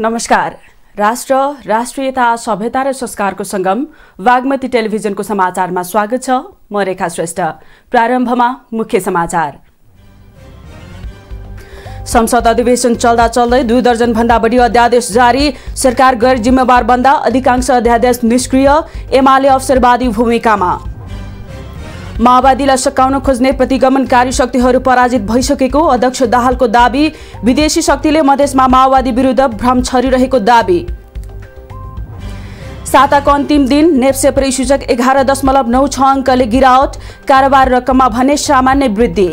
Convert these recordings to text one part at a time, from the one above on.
नमस्कार राष्ट्र राष्ट्रियता सभ्यता र संस्कारको संगम बागमती टेलिभिजनको समाचारमा स्वागत छ म रेखा श्रेष्ठ प्रारम्भमा मुख्य समाचार संसद अधिवेशन चल्दा चल्दै दुई दर्जन भन्दा बढी अध्यादेश जारी सरकार गैर जिम्मेवार बन्दा अधिकांश अध्यादेश निष्क्रिय एमाले अवसरवादी भूमिकामा माओवादीलाई सकाउन खोज्ने प्रतिगमनकारी शक्तिहरू पराजित भइसकेको अध्यक्ष दाहालको दावी विदेशी शक्तिले मधेसमा माओवादी विरुद्ध भ्रम छरिरहेको दावी साताको अन्तिम दिन नेप्सेप्री सूचक एघार दशमलव नौ छ अङ्कले गिरावट कारोबार रकममा भने सामान्य वृद्धि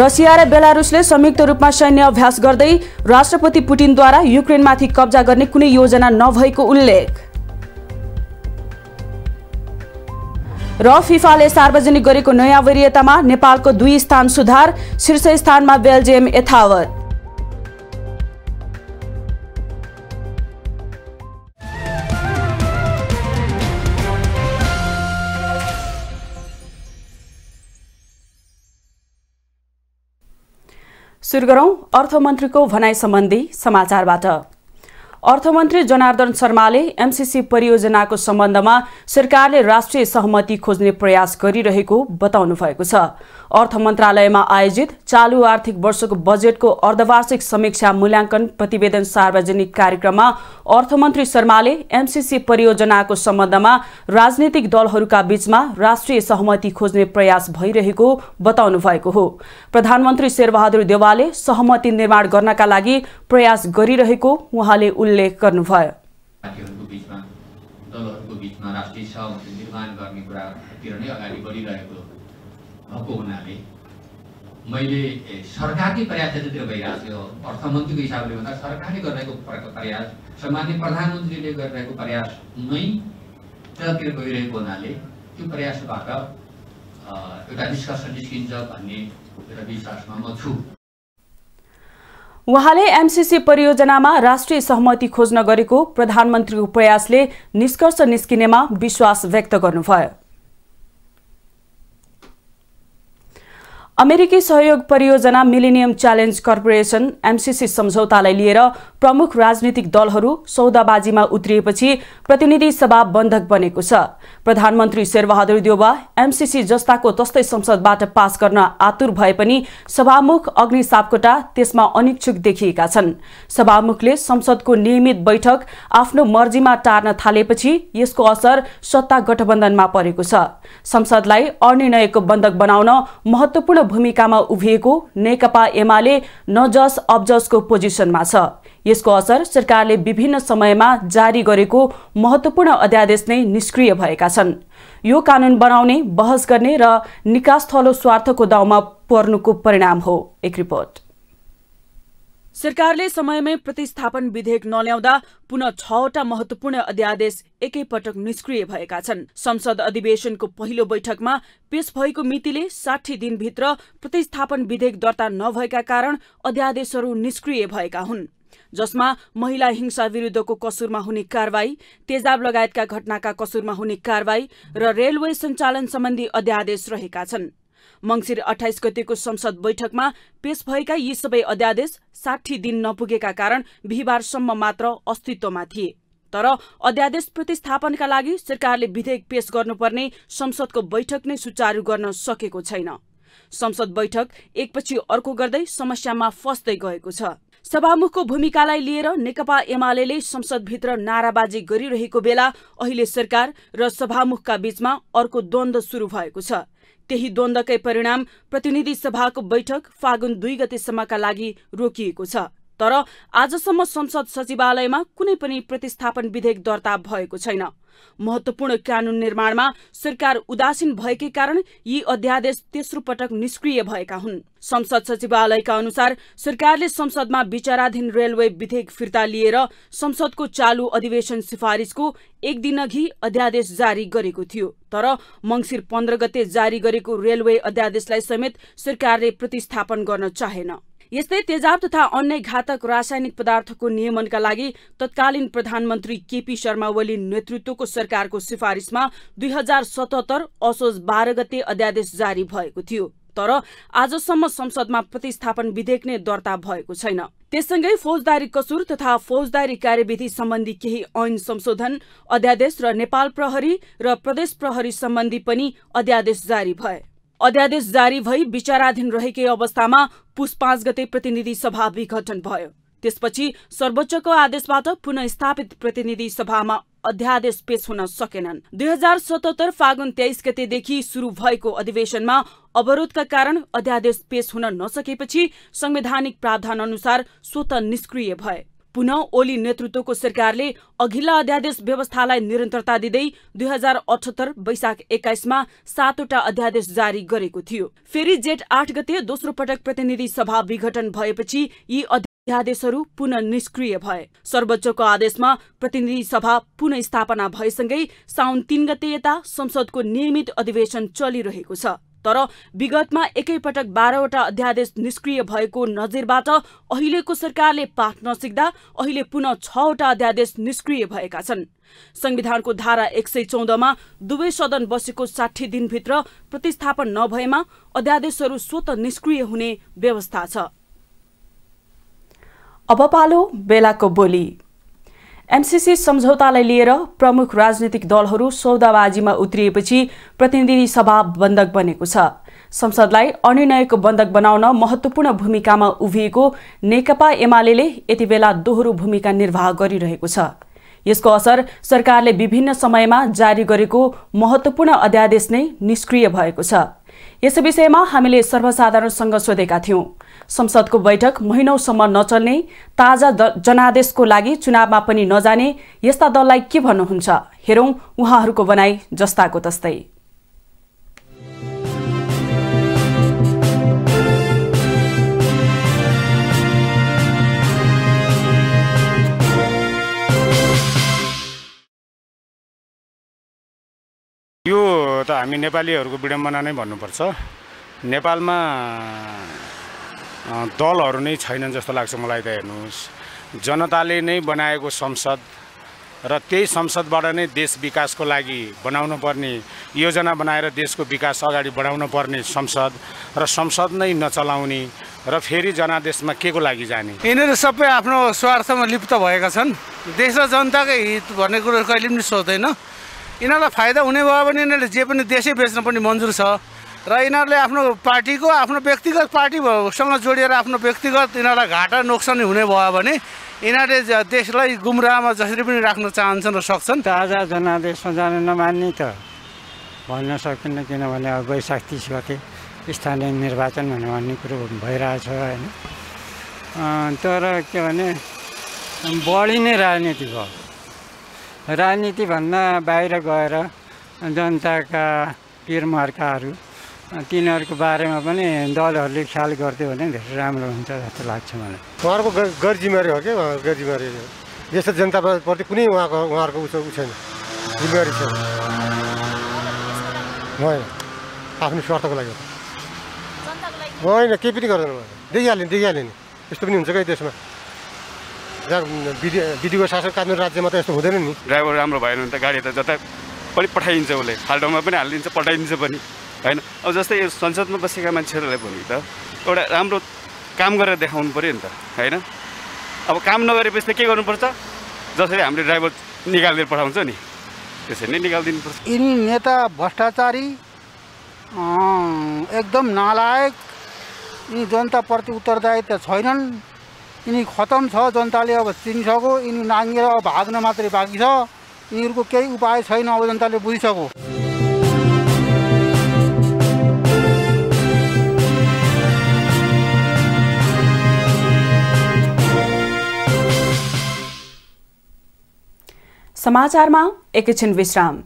रसिया र बेलारुसले संयुक्त रूपमा सैन्य अभ्यास गर्दै राष्ट्रपति पुटिनद्वारा युक्रेनमाथि कब्जा गर्ने कुनै योजना नभएको उल्लेख र फिफाले सार्वजनिक गरेको नयाँ वरियतामा नेपालको दुई स्थान सुधार शीर्ष स्थानमा बेल्जियम यथावत सुरु गरौँ अर्थमन्त्रीको भनाइ सम्बन्धी समाचारबाट अर्थमन्त्री जनार्दन शर्माले एमसिसी परियोजनाको सम्बन्धमा सरकारले राष्ट्रिय सहमति खोज्ने प्रयास गरिरहेको बताउनु भएको छ अर्थ मन्त्रालयमा आयोजित चालु आर्थिक वर्षको बजेटको अर्धवार्षिक समीक्षा मूल्याङ्कन प्रतिवेदन सार्वजनिक कार्यक्रममा अर्थमन्त्री शर्माले एमसिसी परियोजनाको सम्बन्धमा राजनीतिक दलहरूका बीचमा राष्ट्रिय सहमति खोज्ने प्रयास भइरहेको बताउनु भएको हो प्रधानमन्त्री शेरबहादुर देवालले सहमति निर्माण गर्नका लागि प्रयास गरिरहेको उहाँले उल्लेख गर्नुभयो दलहरूको बिचमा राष्ट्रिय निर्माण गर्ने कुरातिर नै अगाडि बढिरहेको भएको हुनाले मैले सरकारकै प्रयास त्यतातिर भइरहेको थियो अर्थमन्त्रीको हिसाबले भन्दा सरकारले गरिरहेको प्रयास सामान्य प्रधानमन्त्रीले गरिरहेको प्रयास नै त्यतातिर गइरहेको हुनाले त्यो प्रयासबाट एउटा निष्कर्ष निस्किन्छ भन्ने एउटा विश्वासमा म छु उहाँले एमसिसी परियोजनामा राष्ट्रिय सहमति खोज्न गरेको प्रधानमन्त्रीको प्रयासले निष्कर्ष निस्किनेमा विश्वास व्यक्त गर्नुभयो अमेरिकी सहयोग परियोजना मिलेनियम च्यालेन्ज कर्पोरेसन एमसिसी सम्झौतालाई लिएर प्रमुख राजनीतिक दलहरू सौदाबाजीमा उत्रिएपछि प्रतिनिधि सभा बन्धक बनेको छ प्रधानमन्त्री शेरबहादुर देउवा एमसिसी जस्ताको तस्तै संसदबाट पास गर्न आतुर भए पनि सभामुख अग्नि सापकोटा त्यसमा अनिच्छुक देखिएका छन् सभामुखले संसदको नियमित बैठक आफ्नो मर्जीमा टार्न थालेपछि यसको असर सत्ता गठबन्धनमा परेको छ संसदलाई अनिर्णयको बन्धक बनाउन महत्वपूर्ण भूमिकामा उभिएको नेकपा एमाले नजस अब्जसको पोजिसनमा छ यसको असर सरकारले विभिन्न समयमा जारी गरेको महत्त्वपूर्ण अध्यादेश नै निष्क्रिय भएका छन् यो कानुन बनाउने बहस गर्ने र निकास थलो स्वार्थको दाउमा पर्नुको परिणाम हो एक रिपोर्ट सरकारले समयमै प्रतिस्थापन विधेयक नल्याउँदा पुनः छवटा महत्वपूर्ण अध्यादेश एकैपटक निष्क्रिय भएका छन् संसद अधिवेशनको पहिलो बैठकमा पेश भएको मितिले साठी दिनभित्र प्रतिस्थापन विधेयक दर्ता नभएका कारण अध्यादेशहरू निष्क्रिय भएका हुन् जसमा महिला हिंसा विरुद्धको कसुरमा हुने कारवाही तेजाब लगायतका घटनाका कसुरमा हुने कारवाही र रेलवे सञ्चालन सम्बन्धी अध्यादेश रहेका छन् मङ्सिर अठाइस गतेको संसद बैठकमा पेश भएका यी सबै अध्यादेश साठी दिन नपुगेका कारण बिहिबारसम्म मात्र अस्तित्वमा थिए तर अध्यादेश प्रतिस्थापनका लागि सरकारले विधेयक पेश गर्नुपर्ने संसदको बैठक नै सुचारू गर्न सकेको छैन संसद बैठक एकपछि अर्को गर्दै समस्यामा फस्दै गएको छ सभामुखको भूमिकालाई लिएर नेकपा एमाले संसदभित्र नाराबाजी गरिरहेको बेला अहिले सरकार र सभामुखका बीचमा अर्को द्वन्द्व शुरू भएको छ त्यही द्वन्द्वकै परिणाम प्रतिनिधि सभाको बैठक फागुन दुई गतेसम्मका लागि रोकिएको छ तर आजसम्म संसद सचिवालयमा कुनै पनि प्रतिस्थापन विधेयक दर्ता भएको छैन महत्वपूर्ण कानून निर्माणमा सरकार उदासीन भएकै कारण यी अध्यादेश तेस्रो पटक निष्क्रिय भएका हुन् संसद सचिवालयका अनुसार सरकारले संसदमा विचाराधीन रेलवे विधेयक फिर्ता लिएर संसदको चालु अधिवेशन सिफारिसको एक दिनअघि अध्यादेश जारी गरेको थियो तर मंगिर पन्ध्र गते जारी गरेको रेलवे अध्यादेशलाई समेत सरकारले प्रतिस्थापन गर्न चाहेन यस्तै तेजाब तथा अन्य घातक रासायनिक पदार्थको नियमनका लागि तत्कालीन प्रधानमन्त्री केपी शर्मा ओली नेतृत्वको सरकारको सिफारिशमा दुई हजार सतहत्तर असोज बाह्र गते अध्यादेश जारी भएको थियो तर आजसम्म संसदमा प्रतिस्थापन विधेयक नै दर्ता भएको छैन त्यससँगै फौजदारी कसुर तथा फौजदारी कार्यविधि सम्बन्धी केही ऐन संशोधन अध्यादेश र नेपाल प्रहरी र प्रदेश प्रहरी सम्बन्धी पनि अध्यादेश जारी भए अध्यादेश जारी भई विचाराधीन रहेकै अवस्थामा पुस पाँच गते प्रतिनिधि सभा विघटन भयो त्यसपछि सर्वोच्चको आदेशबाट पुनस्थापित प्रतिनिधि सभामा अध्यादेश पेश हुन सकेनन् दुई हजार सतहत्तर फागुन तेइस गतेदेखि सुरु भएको अधिवेशनमा अवरोधका कारण अध्यादेश पेश हुन नसकेपछि संवैधानिक प्रावधान अनुसार स्वत निष्क्रिय भए पुनः ओली नेतृत्वको सरकारले अघिल्ला अध्यादेश व्यवस्थालाई निरन्तरता दिँदै दुई हजार अठहत्तर वैशाख एक्काइसमा सातवटा अध्यादेश जारी गरेको थियो फेरि जेठ आठ गते दोस्रो पटक प्रतिनिधि सभा विघटन भएपछि यी अध्यादेशहरू पुनः निष्क्रिय भए सर्वोच्चको आदेशमा प्रतिनिधि सभा पुनः स्थापना भएसँगै साउन तीन गते यता संसदको नियमित अधिवेशन चलिरहेको छ तर विगतमा एकैपटक बाह्रवटा अध्यादेश निष्क्रिय भएको नजिरबाट अहिलेको सरकारले पाठ नसिक्दा अहिले पुनः छवटा अध्यादेश निष्क्रिय भएका छन् संविधानको धारा एक सय चौधमा दुवै सदन बसेको साठी दिनभित्र प्रतिस्थापन नभएमा अध्यादेशहरू स्वत निष्क्रिय हुने व्यवस्था छ अब पालो बेलाको बोली एमसिसी सम्झौतालाई लिएर प्रमुख राजनैतिक दलहरू सौदाबाजीमा उत्रिएपछि प्रतिनिधि सभा बन्धक बनेको छ संसदलाई अनिर्णयको बन्धक बनाउन महत्त्वपूर्ण भूमिकामा उभिएको नेकपा एमाले यति बेला दोहोरो भूमिका निर्वाह गरिरहेको छ यसको असर सरकारले विभिन्न समयमा जारी गरेको महत्त्वपूर्ण अध्यादेश नै निष्क्रिय भएको छ यस विषयमा हामीले सर्वसाधारणसँग सोधेका थियौँ संसदको बैठक महिनौसम्म नचल्ने ताजा जनादेशको लागि चुनावमा पनि नजाने यस्ता दललाई के भन्नुहुन्छ हेरौँ उहाँहरूको बनाई जस्ताको तस्तै यो त हामी नेपालीहरूको विडम्बना नै भन्नुपर्छ नेपालमा दलहरू नै छैनन् जस्तो लाग्छ मलाई त हेर्नुहोस् जनताले नै बनाएको संसद र त्यही संसदबाट नै देश विकासको लागि बनाउनु पर्ने योजना बनाएर देशको विकास अगाडि बढाउनु पर्ने संसद र संसद नै नचलाउने र फेरि जनादेशमा के को लागि जाने यिनीहरू सबै आफ्नो स्वार्थमा लिप्त भएका छन् देश र जनताकै हित भन्ने कुरो कहिले पनि सोच्दैन यिनीहरूलाई फाइदा हुने भयो भने यिनीहरूले जे पनि देशै बेच्न पनि मन्जुर छ र यिनीहरूले आफ्नो पार्टीको आफ्नो व्यक्तिगत पार्टीसँग जोडिएर आफ्नो व्यक्तिगत यिनीहरूलाई घाटा नोक्सानी हुने भयो भने यिनीहरूले देशलाई गुमराहमा जसरी पनि राख्न चाहन्छन् र सक्छन् ताजा जनादेशमा जान नमान्ने त भन्न सकिन्न किनभने अब वैशाख तिस गते स्थानीय निर्वाचन भनेर भन्ने कुरो भइरहेछ होइन तर के भने बढी नै राजनीति भयो राजनीतिभन्दा बाहिर गएर जनताका पिर मर्काहरू तिनीहरूको बारेमा पनि दलहरूले ख्याल गरिदियो भने धेरै राम्रो हुन्छ जस्तो लाग्छ मलाई उहाँहरूको गैर जिम्मेवारी हो क्या गैर हो यस्तो जनताप्रति कुनै उहाँको उहाँहरूको उ छैन जिम्मेवारी छैन होइन आफ्नो स्वार्थको लागि होइन केही पनि गर्दैन देखिहाल्यो नि देखिहाल्यो नि यस्तो पनि हुन्छ क्या त्यसमा विधि विधिको शासन कानुन राज्यमा त यस्तो हुँदैन नि ड्राइभर राम्रो भएन भने त गाडी त जता पनि पठाइदिन्छ उसले फाल्टोमा पनि हालिदिन्छ पठाइदिन्छ पनि होइन अब जस्तै यो संसदमा बसेका मान्छेहरूलाई पनि त एउटा राम्रो काम गरेर देखाउनु पऱ्यो नि त होइन अब काम नगरेपछि त के गर्नुपर्छ जसरी हामीले ड्राइभर निकालिदिएर पठाउँछ नि त्यसरी नै निकालिदिनुपर्छ यिनी नेता भ्रष्टाचारी एकदम नालायक यिनी जनताप्रति उत्तरदायित्व त छैनन् यिनी खतम छ जनताले अब चिनिसक्यो यिनी नाङ्गेर भाग्न मात्रै बाँकी छ यिनीहरूको केही उपाय छैन अब जनताले बुझिसक्यो समाचारमा एकैछिन विश्राम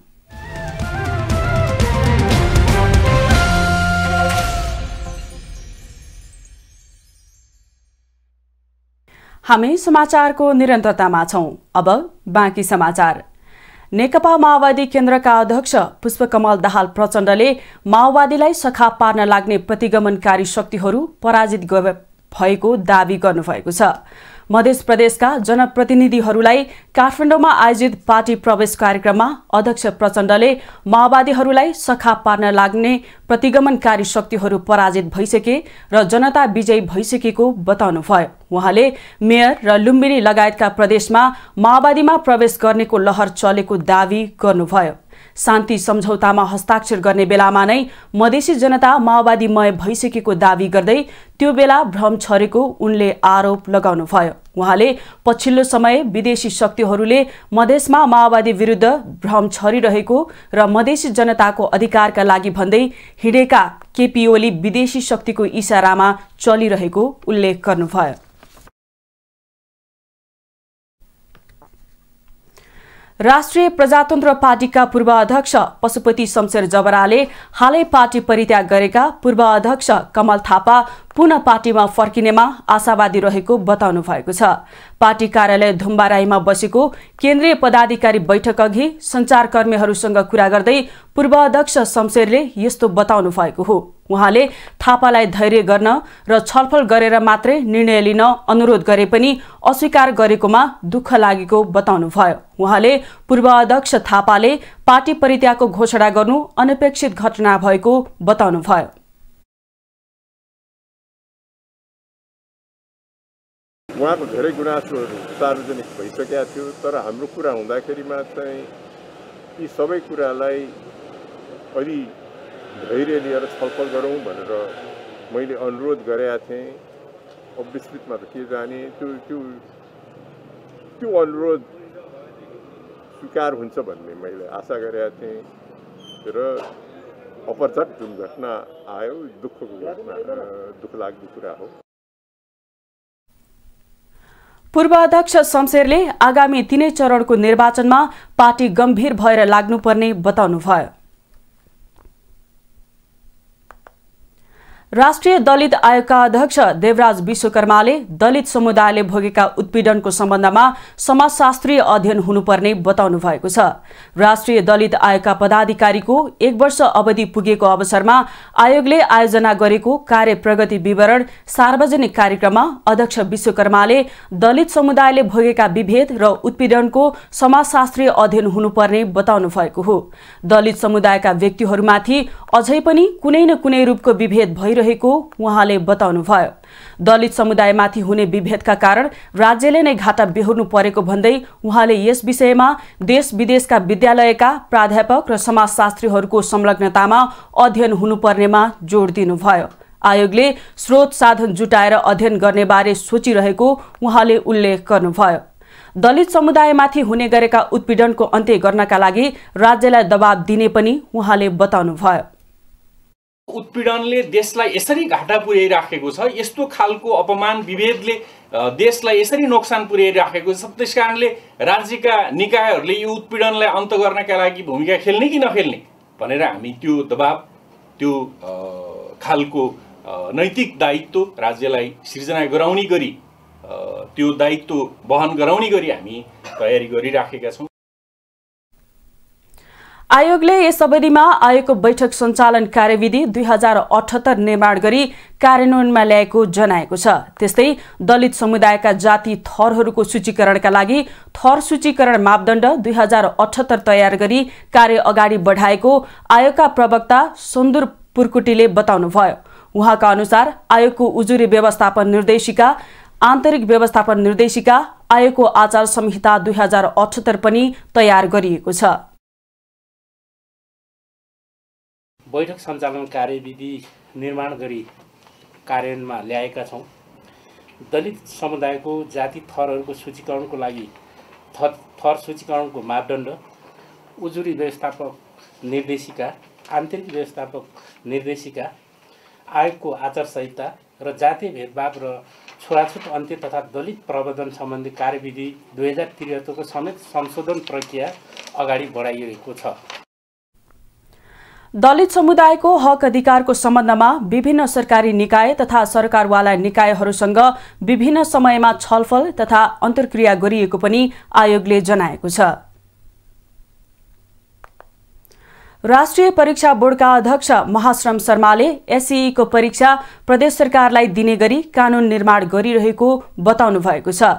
हामी समाचारको निरन्तरतामा छौं अब बाँकी समाचार नेकपा माओवादी केन्द्रका अध्यक्ष पुष्पकमल दाहाल प्रचण्डले माओवादीलाई सखा पार्न लाग्ने प्रतिगमनकारी शक्तिहरू पराजित भएको दावी गर्नुभएको छ मध्य प्रदेशका जनप्रतिनिधिहरूलाई काठमाडौँमा आयोजित पार्टी प्रवेश कार्यक्रममा अध्यक्ष प्रचण्डले माओवादीहरूलाई सखा पार्न लाग्ने प्रतिगमनकारी शक्तिहरू पराजित भइसके र जनता विजयी भइसकेको बताउनुभयो उहाँले मेयर र लुम्बिनी लगायतका प्रदेशमा माओवादीमा प्रवेश गर्नेको लहर चलेको दावी गर्नुभयो शान्ति सम्झौतामा हस्ताक्षर गर्ने बेलामा नै मधेसी जनता माओवादीमय भइसकेको दावी गर्दै त्यो बेला भ्रम छरेको उनले आरोप लगाउनुभयो उहाँले पछिल्लो समय विदेशी शक्तिहरूले मधेसमा माओवादी विरुद्ध भ्रम छरिरहेको र मधेसी जनताको अधिकारका लागि भन्दै हिँडेका केपिओली विदेशी शक्तिको इसारामा चलिरहेको उल्लेख गर्नुभयो राष्ट्रिय प्रजातन्त्र पार्टीका पूर्व अध्यक्ष पशुपति शमशेर जबराले हालै पार्टी परित्याग गरेका पूर्व अध्यक्ष कमल थापा पुनः पार्टीमा फर्किनेमा आशावादी रहेको बताउनु भएको छ पार्टी कार्यालय धुम्बाराईमा बसेको केन्द्रीय पदाधिकारी बैठक अघि सञ्चारकर्मीहरूसँग कुरा गर्दै पूर्व अध्यक्ष शमशेरले यस्तो बताउनु भएको हो उहाँले थापालाई धैर्य गर्न र छलफल गरेर मात्रै निर्णय लिन अनुरोध गरे पनि अस्वीकार गरेकोमा दुःख लागेको बताउनुभयो उहाँले पूर्व अध्यक्ष थापाले पार्टी परित्यागको घोषणा गर्नु अनपेक्षित घटना भएको बताउनुभयो उहाँको धेरै गुनासोहरू सार्वजनिक भइसकेका थियो तर हाम्रो कुरा हुँदाखेरिमा चाहिँ यी सबै कुरालाई अलि धैर्य लिएर छलफल गरौँ भनेर मैले अनुरोध गरेका थिएँ अब विस्तृतमा त के जाने त्यो त्यो त्यो अनुरोध स्वीकार हुन्छ भन्ने मैले आशा गरेका थिएँ र अपरझट जुन घटना आयो दुःखको घटना दुःखलाग्दो कुरा हो पूर्वाध्यक्ष शमशेरले आगामी तीनै चरणको निर्वाचनमा पार्टी गम्भीर भएर लाग्नुपर्ने बताउनुभयो राष्ट्रिय दलित आयोगका अध्यक्ष देवराज विश्वकर्माले दलित समुदायले भोगेका उत्पीडनको सम्बन्धमा समाजशास्त्रीय अध्ययन हुनुपर्ने बताउनु भएको छ राष्ट्रिय दलित आयोगका पदाधिकारीको एक वर्ष अवधि पुगेको अवसरमा आयोगले आयोजना गरेको कार्य प्रगति विवरण सार्वजनिक कार्यक्रममा अध्यक्ष विश्वकर्माले दलित समुदायले भोगेका विभेद र उत्पीडनको समाजशास्त्रीय अध्ययन हुनुपर्ने बताउनु भएको हो दलित समुदायका व्यक्तिहरूमाथि अझै पनि कुनै न कुनै रूपको विभेद भइरहेको रहेको उहाँले बताउनुभयो दलित समुदायमाथि हुने विभेदका कारण राज्यले नै घाटा बेहोर्नु परेको भन्दै उहाँले यस विषयमा देश विदेशका विद्यालयका प्राध्यापक र समाजशास्त्रीहरूको संलग्नतामा अध्ययन हुनुपर्नेमा जोड दिनुभयो आयोगले स्रोत साधन जुटाएर अध्ययन गर्नेबारे सोचिरहेको उहाँले उल्लेख गर्नुभयो दलित समुदायमाथि हुने गरेका उत्पीडनको अन्त्य गर्नका लागि राज्यलाई दबाब दिने पनि उहाँले बताउनुभयो उत्पीडनले देशलाई यसरी घाटा पुर्याइराखेको छ यस्तो खालको अपमान विभेदले देशलाई यसरी नोक्सान पुर्याइराखेको छ त्यस कारणले राज्यका निकायहरूले यो उत्पीडनलाई अन्त गर्नका लागि भूमिका खेल्ने कि नखेल्ने भनेर हामी त्यो दबाब त्यो खालको नैतिक दायित्व राज्यलाई सिर्जना गराउने गरी त्यो दायित्व वहन गराउने गरी हामी तयारी गरिराखेका छौँ आयोगले यस अवधिमा आयोगको बैठक सञ्चालन कार्यविधि दुई हजार अठहत्तर निर्माण गरी कार्यान्वयनमा ल्याएको जनाएको छ त्यस्तै दलित समुदायका जाति थरहरूको सूचीकरणका लागि थर सूचीकरण मापदण्ड दुई हजार अठहत्तर तयार गरी कार्य अगाडि बढाएको आयोगका प्रवक्ता सुन्दुर पुर्कुटीले बताउनुभयो उहाँका अनुसार आयोगको उजुरी व्यवस्थापन निर्देशिका आन्तरिक व्यवस्थापन निर्देशिका आयोगको आचार संहिता दुई हजार अठहत्तर पनि तयार गरिएको छ बैठक सञ्चालन कार्यविधि निर्माण गरी कार्यान्वयनमा ल्याएका छौँ दलित समुदायको जाति थरहरूको सूचीकरणको लागि थर थर सूचीकरणको मापदण्ड उजुरी व्यवस्थापक निर्देशिका आन्तरिक व्यवस्थापक निर्देशिका आयोगको आचार संहिता र जातीय भेदभाव र छोराछुत अन्त्य तथा दलित प्रबन्धन सम्बन्धी कार्यविधि दुई हजार त्रिहत्तरको समेत संशोधन प्रक्रिया अगाडि बढाइएको छ दलित समुदायको हक अधिकारको सम्बन्धमा विभिन्न सरकारी निकाय तथा सरकारवाला निकायहरूसँग विभिन्न समयमा छलफल तथा अन्तर्क्रिया गरिएको पनि आयोगले जनाएको छ राष्ट्रिय परीक्षा बोर्डका अध्यक्ष महाश्रम शर्माले एसईईको परीक्षा प्रदेश सरकारलाई दिने गरी कानून निर्माण गरिरहेको बताउनु भएको छ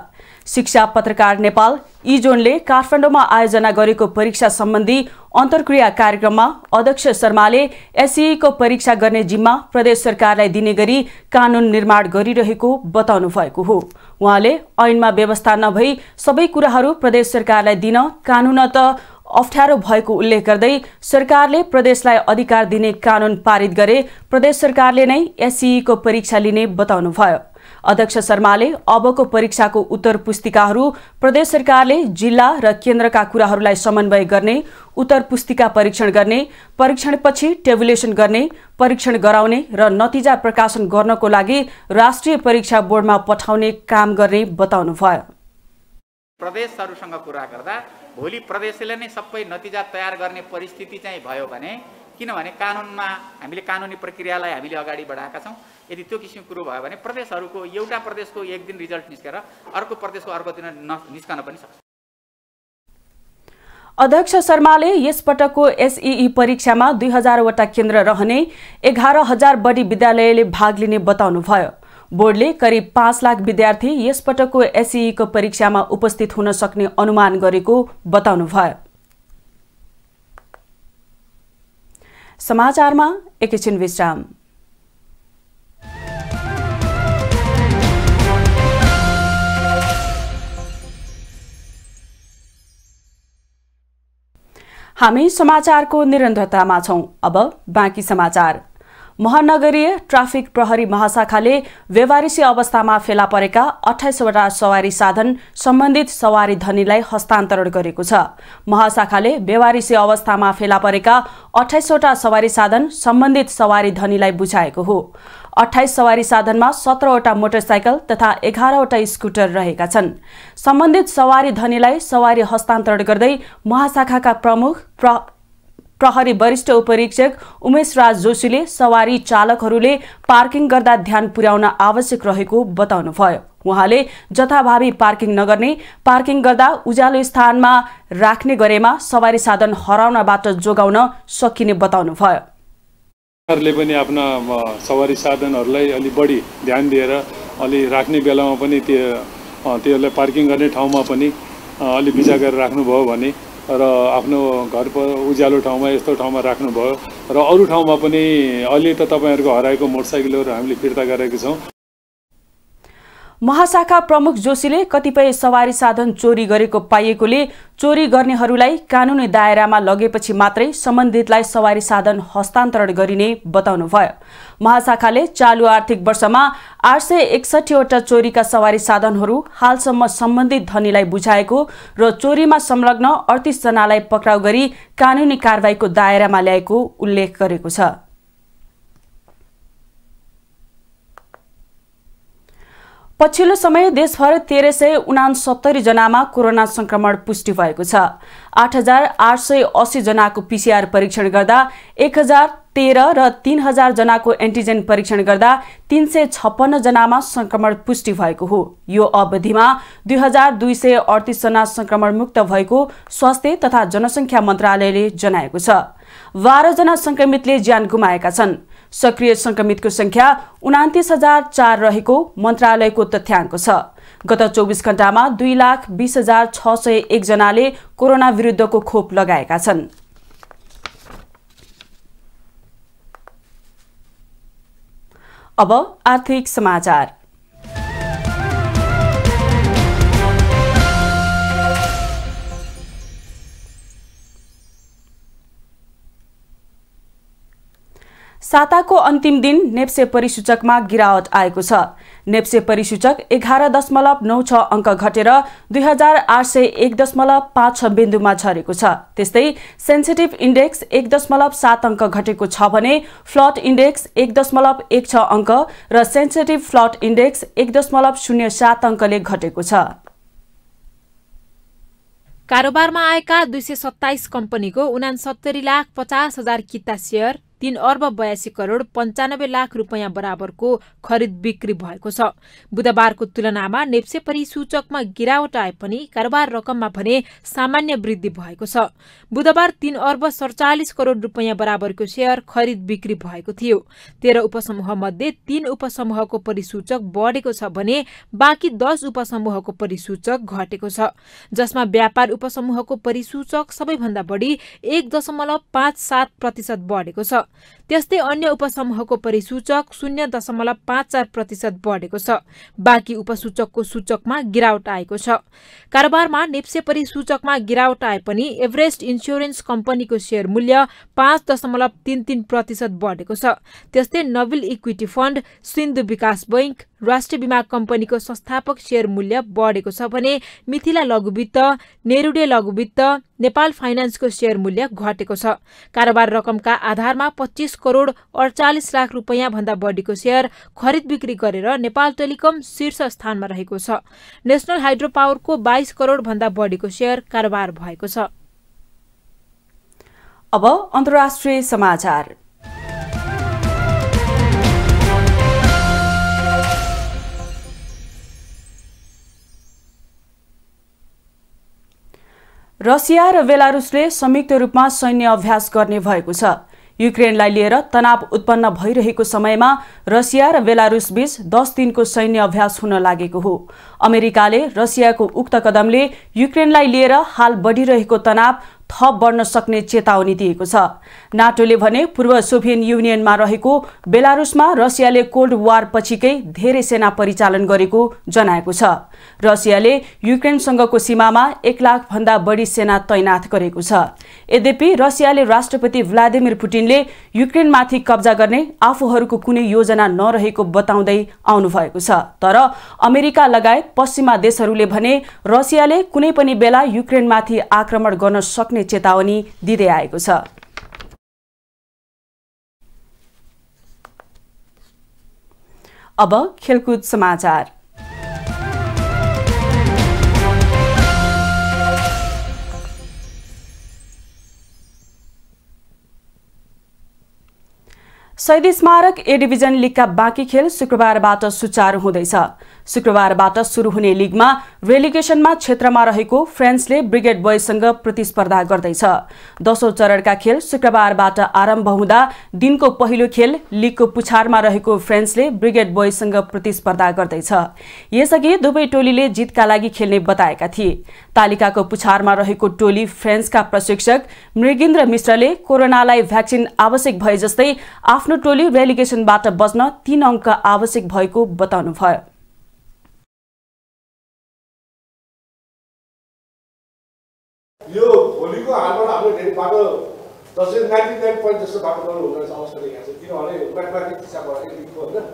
शिक्षा पत्रकार नेपाल ई जोनले काठमाडौँमा आयोजना गरेको परीक्षा सम्बन्धी अन्तर्क्रिया कार्यक्रममा अध्यक्ष शर्माले एसिईको परीक्षा गर्ने जिम्मा प्रदेश सरकारलाई दिने गरी कानून निर्माण गरिरहेको बताउनु भएको हो उहाँले ऐनमा व्यवस्था नभई सबै कुराहरू प्रदेश सरकारलाई दिन कानुन त अप्ठ्यारो भएको उल्लेख गर्दै सरकारले प्रदेशलाई अधिकार दिने कानून पारित गरे प्रदेश सरकारले नै एसिईको परीक्षा लिने बताउनुभयो अध्यक्ष शर्माले अबको परीक्षाको उत्तर पुस्तिकाहरू प्रदेश सरकारले जिल्ला र केन्द्रका कुराहरूलाई समन्वय गर्ने उत्तर पुस्तिका परीक्षण गर्ने परीक्षणपछि टेबुलेसन गर्ने परीक्षण गराउने र नतिजा प्रकाशन गर्नको लागि राष्ट्रिय परीक्षा बोर्डमा पठाउने काम गर्ने बताउनुभयो प्रदेशहरूसँग कुरा गर्दा भोलि प्रदेशले नै सबै नतिजा तयार गर्ने परिस्थिति चाहिँ भयो भने किनभने कानुनमा हामीले कानुनी प्रक्रियालाई हामीले अगाडि बढाएका छौँ यदि त्यो किसिमको कुरो भयो भने प्रदेशहरूको एउटा प्रदेशको एक दिन रिजल्ट निस्केर अर्को प्रदेशको अर्को दिन निस्कन पनि सक्छ अध्यक्ष शर्माले यसपटकको एसई परीक्षामा दुई हजारवटा केन्द्र रहने एघार हजार बढी विद्यालयले भाग लिने बताउनुभयो बोर्डले करिब पाँच लाख विद्यार्थी यसपटकको एसईको परीक्षामा उपस्थित हुन सक्ने अनुमान गरेको बताउनुभयो समाचारमा एकैछिन विश्राम हामी समाचारको निरन्तरतामा छौँ अब बाँकी समाचार महानगरीय ट्राफिक प्रहरी महाशाखाले व्यवहारिसी अवस्थामा फेला परेका अठाइसवटा सवारी साधन सम्बन्धित सवारी धनीलाई हस्तान्तरण गरेको छ महाशाखाले व्यवहारिसी अवस्थामा फेला परेका अठाइसवटा सवारी साधन सम्बन्धित सवारी धनीलाई बुझाएको हो अठाइस सवारी साधनमा सत्रवटा मोटरसाइकल तथा एघारवटा स्कुटर रहेका छन् सम्बन्धित सवारी धनीलाई सवारी हस्तान्तरण गर्दै महाशाखाका प्रमुख प्र प्रहरी वरिष्ठ उपरीक्षक उमेश राज जोशीले सवारी चालकहरूले पार्किङ गर्दा ध्यान पुर्याउन आवश्यक रहेको बताउनुभयो उहाँले जथाभावी पार्किङ नगर्ने पार्किङ गर्दा उज्यालो स्थानमा राख्ने गरेमा सवारी साधन हराउनबाट जोगाउन सकिने बताउनुभयो ले पनि आफ्ना सवारी साधनहरूलाई अलि बढी ध्यान दिएर अलि राख्ने बेलामा पनि त्यो त्योहरूलाई पार्किङ गर्ने ठाउँमा पनि अलि बिजा गरेर राख्नुभयो भने र आफ्नो घर उज्यालो ठाउँमा यस्तो ठाउँमा राख्नुभयो र अरू ठाउँमा पनि अहिले त तपाईँहरूको हराएको मोटरसाइकलहरू हामीले फिर्ता गरेका छौँ महाशाखा प्रमुख जोशीले कतिपय सवारी साधन चोरी गरेको पाइएकोले चोरी गर्नेहरूलाई कानुनी दायरामा लगेपछि मात्रै सम्बन्धितलाई सवारी साधन हस्तान्तरण गरिने बताउनुभयो महाशाखाले चालु आर्थिक वर्षमा आठ सय एकसठीवटा चोरीका सवारी साधनहरू हालसम्म सम्बन्धित धनीलाई बुझाएको र चोरीमा संलग्न अडतिसजनालाई पक्राउ गरी कानुनी कारवाहीको दायरामा ल्याएको उल्लेख गरेको छ पछिल्लो समय देशभर तेह्र सय उनासत्तरी जनामा कोरोना संक्रमण पुष्टि भएको छ आठ हजार आठ सय असी जनाको पीसीआर परीक्षण गर्दा एक हजार तेह्र र तीन हजार जनाको एन्टिजेन परीक्षण गर्दा तीन सय छप्पन्न जनामा संक्रमण पुष्टि भएको हो यो अवधिमा दुई हजार दुई सय अडतिसजना संक्रमण मुक्त भएको स्वास्थ्य तथा जनसङ्ख्या मन्त्रालयले जनाएको छ बाह्रजना संक्रमितले ज्यान गुमाएका छन् सक्रिय संक्रमितको संख्या उनातिस हजार चार रहेको मन्त्रालयको तथ्याङ्क छ गत चौबिस घण्टामा दुई लाख बिस हजार छ सय एकजनाले कोरोना विरुद्धको खोप लगाएका छन् अब आर्थिक समाचार साताको अन्तिम दिन नेप्से परिसूचकमा गिरावट आएको छ नेप्से परिसूचक एघार दशमलव नौ छ अङ्क घटेर दुई हजार आठ सय एक दशमलव पाँच छ बिन्दुमा झरेको छ त्यस्तै सेन्सिटिभ इन्डेक्स एक दशमलव सात अङ्क घटेको छ भने फ्लट इन्डेक्स एक दशमलव एक छ अङ्क र सेन्सिटिभ फ्लट इन्डेक्स एक दशमलव शून्य सात अङ्कले घटेको छ कारोबारमा आएका दुई सय सत्ताइस कम्पनीको उनासत्तरी लाख पचास हजार किता सेयर तीन अर्ब बयासी करोड पञ्चानब्बे लाख रुपियाँ बराबरको खरिद बिक्री भएको छ बुधबारको तुलनामा नेप्से सूचकमा गिरावट आए पनि कारोबार रकममा भने सामान्य वृद्धि भएको छ बुधबार तीन अर्ब सडचालिस करोड रुपियाँ बराबरको सेयर खरिद बिक्री भएको थियो तेह्र उपसमूह मध्ये तीन उपसमूहको परिसूचक बढेको छ भने बाँकी दस उपसमूहको परिसूचक घटेको छ जसमा व्यापार उपसमूहको परिसूचक सबैभन्दा बढी एक दशमलव पाँच सात प्रतिशत बढेको छ त्यस्तै अन्य उपसमूहको परिसूचक शून्य दशमलव पाँच चार प्रतिशत बढेको छ बाँकी उपसूचकको सूचकमा गिरावट आएको छ कारोबारमा नेप्से परिसूचकमा गिरावट आए पनि एभरेस्ट इन्स्योरेन्स कम्पनीको सेयर मूल्य पाँच दशमलव तीन तीन प्रतिशत बढेको छ त्यस्तै नोबिल इक्विटी फण्ड सिन्धु विकास बैंक राष्ट्रिय बिमा कम्पनीको संस्थापक सेयर मूल्य बढेको छ भने मिथिला लघुवित्त नेरुडे लघुवित्त नेपाल फाइनान्सको सेयर मूल्य घटेको छ कारोबार रकमका आधारमा पच्चिस करोड़ अडचालिस लाख रुपियाँ भन्दा बढीको सेयर खरिद बिक्री गरेर नेपाल टेलिकम शीर्ष स्थानमा रहेको छ नेसनल हाइड्रो पावरको बाइस करोड़ भन्दा बढीको सेयर कारोबार भएको छ अब अन्तर्राष्ट्रिय समाचार रसिया र बेलारुसले संयुक्त रूपमा सैन्य अभ्यास गर्ने भएको छ युक्रेनलाई लिएर तनाव उत्पन्न भइरहेको समयमा रसिया र बेलारुस बीच दस दिनको सैन्य अभ्यास हुन लागेको हो अमेरिकाले रसियाको उक्त कदमले युक्रेनलाई लिएर हाल बढिरहेको तनाव थप बढ्न सक्ने चेतावनी दिएको छ नाटोले भने पूर्व सोभियन युनियनमा रहेको बेलारुसमा रसियाले कोल्ड वार पछिकै धेरै सेना परिचालन गरेको जनाएको छ रसियाले युक्रेनसँगको सीमामा एक भन्दा बढी सेना तैनाथ गरेको छ यद्यपि रसियाले राष्ट्रपति भ्लादिमिर पुटिनले युक्रेनमाथि कब्जा गर्ने आफूहरूको कुनै योजना नरहेको बताउँदै आउनुभएको छ तर अमेरिका लगायत पश्चिमा देशहरूले भने रसियाले कुनै पनि बेला युक्रेनमाथि आक्रमण गर्न सक्ने सक्ने चेतावनी दिँदै आएको छ अब खेलकुद समाचार शहीद स्मारक ए डिभिजन लिगका बाँकी खेल शुक्रबारबाट सुचारू हुँदैछ शुक्रबारबाट सुरु हुने लिगमा रेलिगेसनमा क्षेत्रमा रहेको फ्रान्सले ब्रिगेड बोयसँग प्रतिस्पर्धा गर्दैछ दशौं चरणका खेल शुक्रबारबाट आरम्भ हुँदा दिनको पहिलो खेल लिगको पुछारमा रहेको फ्रान्सले ब्रिगेड बोयसँग प्रतिस्पर्धा गर्दैछ यसअघि दुवै टोलीले जितका लागि खेल्ने बताएका थिए तालिकाको पुछारमा रहेको टोली फ्रान्सका प्रशिक्षक मृगेन्द्र मिश्रले कोरोनालाई भ्याक्सिन आवश्यक भए जस्तै आफ्नो टोली रेलिगेसनबाट बच्न तीन अङ्क आवश्यक भएको बताउनुभयो भोलिको हालबाट हाम्रो धेरै बाटो जसरी नाइन्टी नाइन पोइन्ट जस्तो बाटो गएर हुँदो रहेछ अवस्था देखाएको छ किनभने म्याथमेटिक्स हिसाबबाट अलिकतिको होइन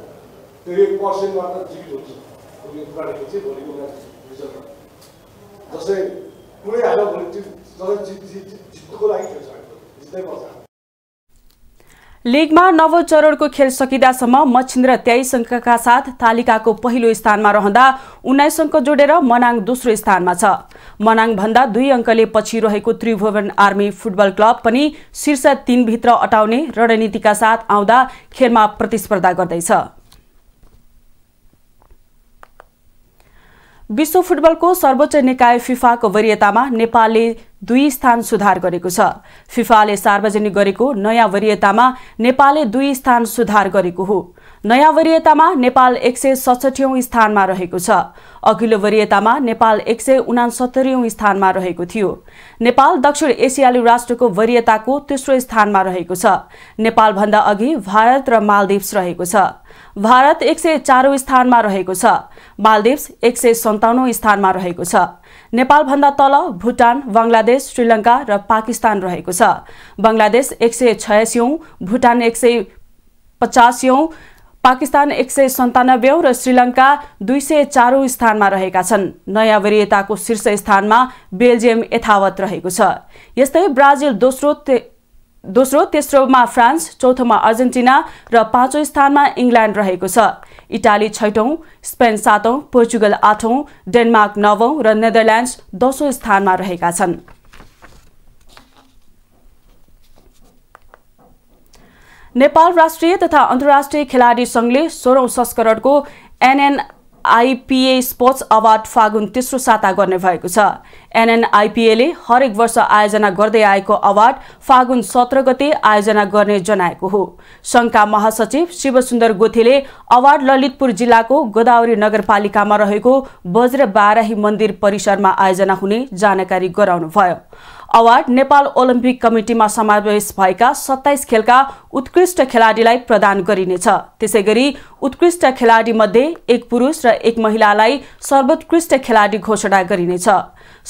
त्यो एक पर्सेन्टमा त जिट हुन्छ भोलिको कुरा रिजल्ट जस्तै कुनै हालमा भोलि जित जित जित्नुको लागि खेल्छ जित्दै पर्छ लिगमा नव चरणको खेल सकिँदासम्म मच्छिन्द्र तेइस अङ्कका साथ तालिकाको पहिलो स्थानमा रहँदा उन्नाइस अङ्क जोडेर मनाङ दोस्रो स्थानमा छ मनाङ भन्दा दुई अङ्कले पछि रहेको त्रिभुवन आर्मी फुटबल क्लब पनि शीर्ष तीनभित्र अटाउने रणनीतिका साथ आउँदा खेलमा प्रतिस्पर्धा गर्दैछ विश्व फुटबलको सर्वोच्च निकाय फिफाको वरियतामा नेपालले दुई स्थान सुधार गरेको छ फिफाले सार्वजनिक गरेको नयाँ वरियतामा नेपालले दुई स्थान सुधार गरेको हो नयाँ वरियतामा नेपाल एक सय सडसठौँ स्थानमा रहेको छ अघिल्लो वरियतामा नेपाल एक सय उनासत्तरीौँ स्थानमा रहेको थियो नेपाल दक्षिण एसियाली राष्ट्रको वरियताको तेस्रो स्थानमा रहेको छ नेपालभन्दा अघि भारत र मालदिप्स रहेको छ भारत एक सय चारौँ स्थानमा रहेको छ मालदिप्स एक सय सन्ताउन्नौ स्थानमा रहेको छ नेपालभन्दा तल भुटान बङ्गलादेश श्रीलङ्का र पाकिस्तान रहेको छ बङ्गलादेश एक सय छयासीौँ भुटान एक सय पचासौँ पाकिस्तान एक सय सन्तानब्बे र श्रीलङ्का दुई सय चारौँ स्थानमा रहेका छन् नयाँ वरियताको शीर्ष स्थानमा बेल्जियम यथावत रहेको छ यस्तै ब्राजिल दोस्रो दोस्रो तेस्रोमा फ्रान्स चौथोमा अर्जेन्टिना र पाँचौँ स्थानमा इङ्ल्यान्ड रहेको छ इटाली छैटौँ स्पेन सातौँ पोर्चुगल आठौँ डेनमार्क नवौँ र नेदरल्यान्ड्स दसौँ स्थानमा रहेका छन् नेपाल राष्ट्रिय तथा अन्तर्राष्ट्रिय खेलाडी सङ्घले सोह्रौँ संस्करणको एनएन आइपिए स्पोर्ट्स अवार्ड फागुन तेस्रो साता गर्ने भएको छ एनएनआइपिएले हरेक वर्ष आयोजना गर्दै आएको अवार्ड फागुन सत्र गते आयोजना गर्ने जनाएको हो सङ्घका महासचिव शिवसुन्दर गोथेले अवार्ड ललितपुर जिल्लाको गोदावरी नगरपालिकामा रहेको बज्र बाराही मन्दिर परिसरमा आयोजना हुने जानकारी गराउनुभयो अवार्ड नेपाल ओलम्पिक कमिटीमा समावेश भएका सत्ताइस खेलका उत्कृष्ट खेलाडीलाई प्रदान गरिनेछ त्यसै गरी उत्कृष्ट मध्ये एक पुरुष र एक महिलालाई सर्वोत्कृष्ट खेलाडी घोषणा गरिनेछ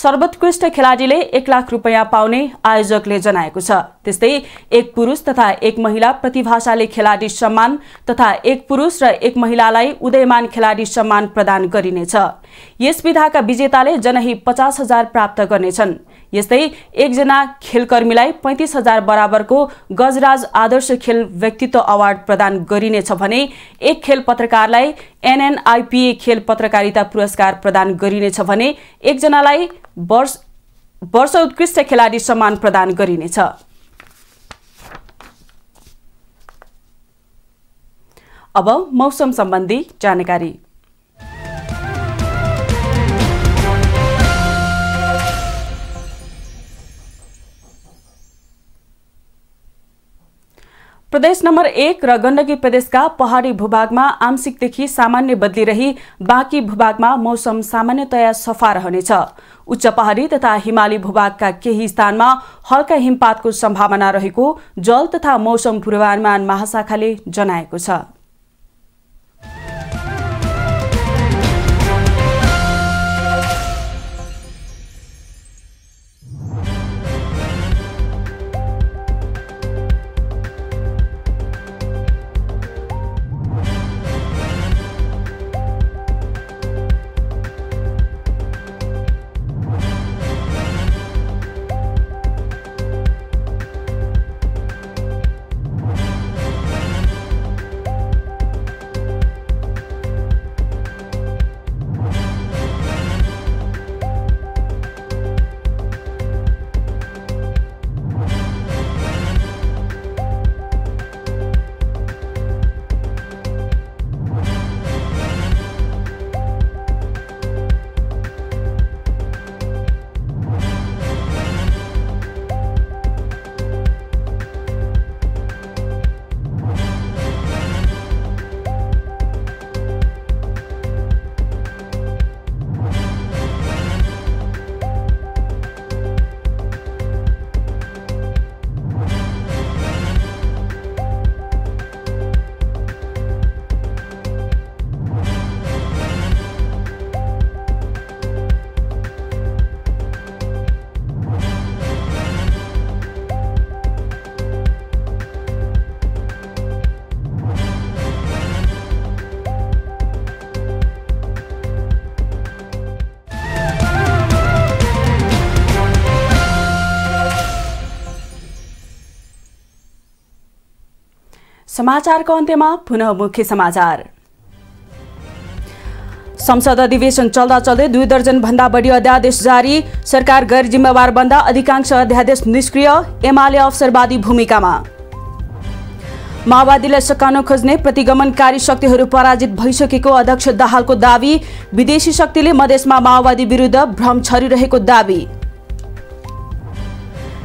सर्वोत्कृष्ट खेलाडीले एक लाख रुपियाँ पाउने आयोजकले जनाएको छ त्यस्तै एक पुरुष तथा एक महिला प्रतिभाशाली खेलाडी सम्मान तथा एक पुरुष र एक महिलालाई उदयमान खेलाडी सम्मान प्रदान गरिनेछ यस विधाका विजेताले जनही पचास हजार प्राप्त गर्नेछन् यस्तै एकजना खेलकर्मीलाई पैँतिस हजार बराबरको गजराज आदर्श खेल व्यक्तित्व अवार्ड प्रदान गरिनेछ भने एक खेल पत्रकारलाई एनएनआइपिए खेल पत्रकारिता पुरस्कार प्रदान गरिनेछ भने एकजनालाई वर्ष वर्ष उत्कृष्ट खेलाडी सम्मान प्रदान गरिनेछ अब मौसम सम्बन्धी जानकारी प्रदेश नम्बर एक र गण्डकी प्रदेशका पहाड़ी भूभागमा आंशिकदेखि सामान्य बदली रही बाँकी भूभागमा मौसम सामान्यतया सफा रहनेछ उच्च पहाड़ी तथा हिमाली भूभागका केही स्थानमा हल्का हिमपातको सम्भावना रहेको जल तथा मौसम पूर्वानुमान महाशाखाले जनाएको छ समाचारको अन्त्यमा पुनः मुख्य समाचार संसद अधिवेशन चल्दा चल्दै दुई भन्दा बढी अध्यादेश जारी सरकार गैर जिम्मेवार बन्दा अधिकांश अध्यादेश निष्क्रिय एमाले अवसरवादी भूमिकामा माओवादीलाई सकान खोज्ने प्रतिगमनकारी शक्तिहरू पराजित भइसकेको अध्यक्ष दाहालको दावी विदेशी शक्तिले मधेसमा माओवादी विरुद्ध भ्रम छरिरहेको दावी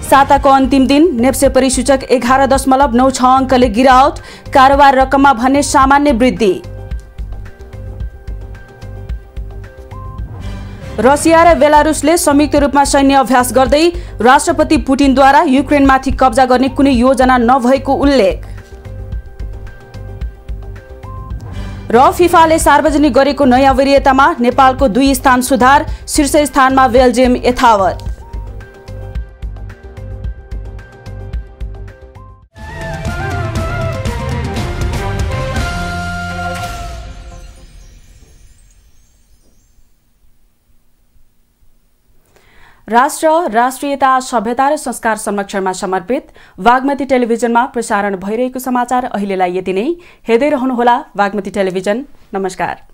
साताको अन्तिम दिन नेप्से परिसूचक एघार दशमलव नौ छ अङ्कले गिरावट कारोबार रकममा भने सामान्य वृद्धि रसिया र बेलारुसले संयुक्त रूपमा सैन्य अभ्यास गर्दै राष्ट्रपति पुटिनद्वारा युक्रेनमाथि कब्जा गर्ने कुनै योजना नभएको उल्लेख र फिफाले सार्वजनिक गरेको नयाँ वरियतामा नेपालको दुई स्थान सुधार शीर्ष स्थानमा बेल्जियम यथावत राष्ट्र राष्ट्रियता सभ्यता र संस्कार संरक्षणमा समर्पित बागमती टेलिभिजनमा प्रसारण भइरहेको समाचार अहिलेलाई यति नै हेर्दै रहनुहोला बागमती टेलिभिजन नमस्कार